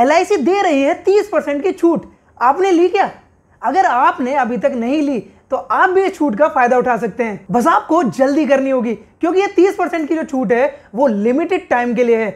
L दे रही है तीस परसेंट की छूट आपने ली क्या अगर आपने अभी तक नहीं ली तो आप भी इस छूट का फायदा उठा सकते हैं बस आपको जल्दी करनी होगी क्योंकि ये तीस परसेंट की जो छूट है वो लिमिटेड टाइम के लिए है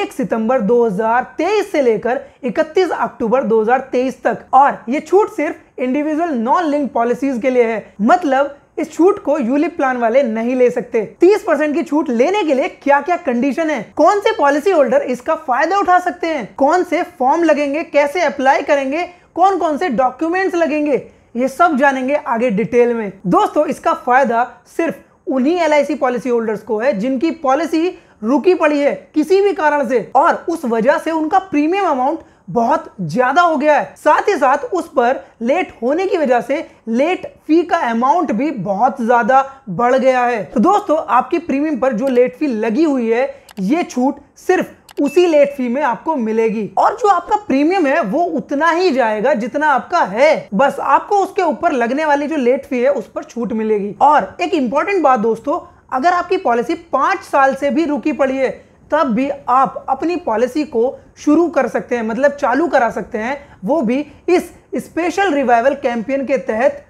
एक सितंबर 2023 से लेकर 31 अक्टूबर 2023 तक और ये छूट सिर्फ इंडिविजुअल नॉन लिंक पॉलिसीज के लिए है मतलब इस छूट को यूलिप प्लान वाले नहीं ले सकते 30 परसेंट की छूट लेने के लिए क्या क्या कंडीशन है कौन से पॉलिसी होल्डर इसका फायदा उठा सकते हैं कौन से फॉर्म लगेंगे कैसे अप्लाई करेंगे कौन कौन से डॉक्यूमेंट्स लगेंगे ये सब जानेंगे आगे डिटेल में दोस्तों इसका फायदा सिर्फ उन्हीं एल पॉलिसी होल्डर्स को है जिनकी पॉलिसी रुकी पड़ी है किसी भी कारण से और उस वजह से उनका प्रीमियम अमाउंट बहुत ज्यादा हो गया है साथ ही साथ उस पर लेट होने की वजह से लेट फी का अमाउंट भी बहुत ज्यादा बढ़ गया है तो दोस्तों आपकी प्रीमियम पर जो लेट फी लगी हुई है ये छूट सिर्फ उसी लेट फी में आपको मिलेगी और जो आपका प्रीमियम है वो उतना ही जाएगा जितना आपका है बस आपको उसके ऊपर लगने वाली जो लेट फी है उस पर छूट मिलेगी और एक इंपॉर्टेंट बात दोस्तों अगर आपकी पॉलिसी पांच साल से भी रुकी पड़ी है तब भी आप अपनी पॉलिसी को शुरू कर सकते हैं मतलब चालू करा सकते हैं वो भी इस स्पेशल रिवाइवल कैंपेन के तहत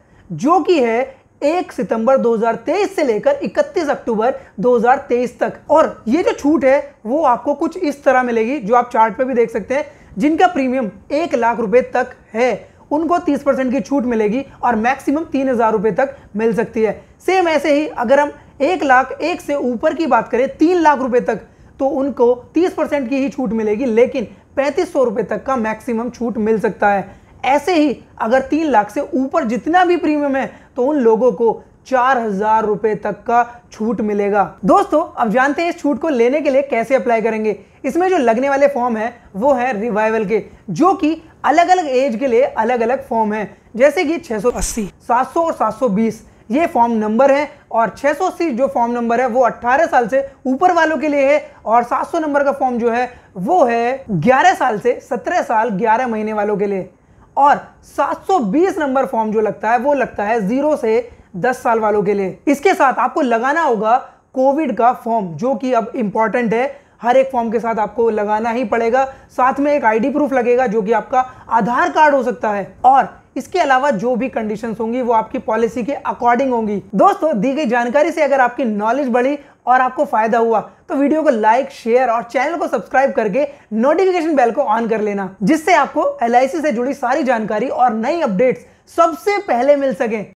जो कि है एक सितंबर 2023 से लेकर 31 अक्टूबर 2023 तक और ये जो छूट है वो आपको कुछ इस तरह मिलेगी जो आप चार्ट पे भी देख सकते हैं जिनका प्रीमियम एक लाख रुपए तक है उनको 30 परसेंट की छूट मिलेगी और मैक्सिमम तीन हज़ार रुपए तक मिल सकती है सेम ऐसे ही अगर हम एक लाख एक से ऊपर की बात करें तीन लाख रुपए तक तो उनको 30 परसेंट की ही छूट मिलेगी लेकिन पैंतीस सौ तक का मैक्सिमम छूट मिल सकता है ऐसे ही अगर तीन लाख से ऊपर जितना भी प्रीमियम है तो उन लोगों को चार हजार रुपए तक का छूट मिलेगा दोस्तों अब जानते हैं इस छूट को लेने के लिए कैसे अप्लाई करेंगे इसमें जो लगने वाले फॉर्म है वो है रिवाइवल के जो कि अलग अलग एज के लिए अलग अलग फॉर्म है जैसे कि 680, 700 और 720 ये फॉर्म नंबर है और 600 सीट जो फॉर्म नंबर है वो 18 साल से ऊपर वालों के लिए है और 700 नंबर का फॉर्म जो है वो है 11 साल से 17 साल 11 महीने वालों के लिए और 720 नंबर फॉर्म जो लगता है वो लगता है जीरो से 10 साल वालों के लिए इसके साथ आपको लगाना होगा कोविड का फॉर्म जो कि अब इंपॉर्टेंट है हर एक फॉर्म के साथ आपको लगाना ही पड़ेगा साथ में एक आईडी प्रूफ लगेगा जो कि आपका आधार कार्ड हो सकता है और इसके अलावा जो भी कंडीशन होंगी वो आपकी पॉलिसी के अकॉर्डिंग होंगी दोस्तों दी गई जानकारी से अगर आपकी नॉलेज बढ़ी और आपको फायदा हुआ तो वीडियो को लाइक शेयर और चैनल को सब्सक्राइब करके नोटिफिकेशन बेल को ऑन कर लेना जिससे आपको एल से जुड़ी सारी जानकारी और नई अपडेट्स सबसे पहले मिल सके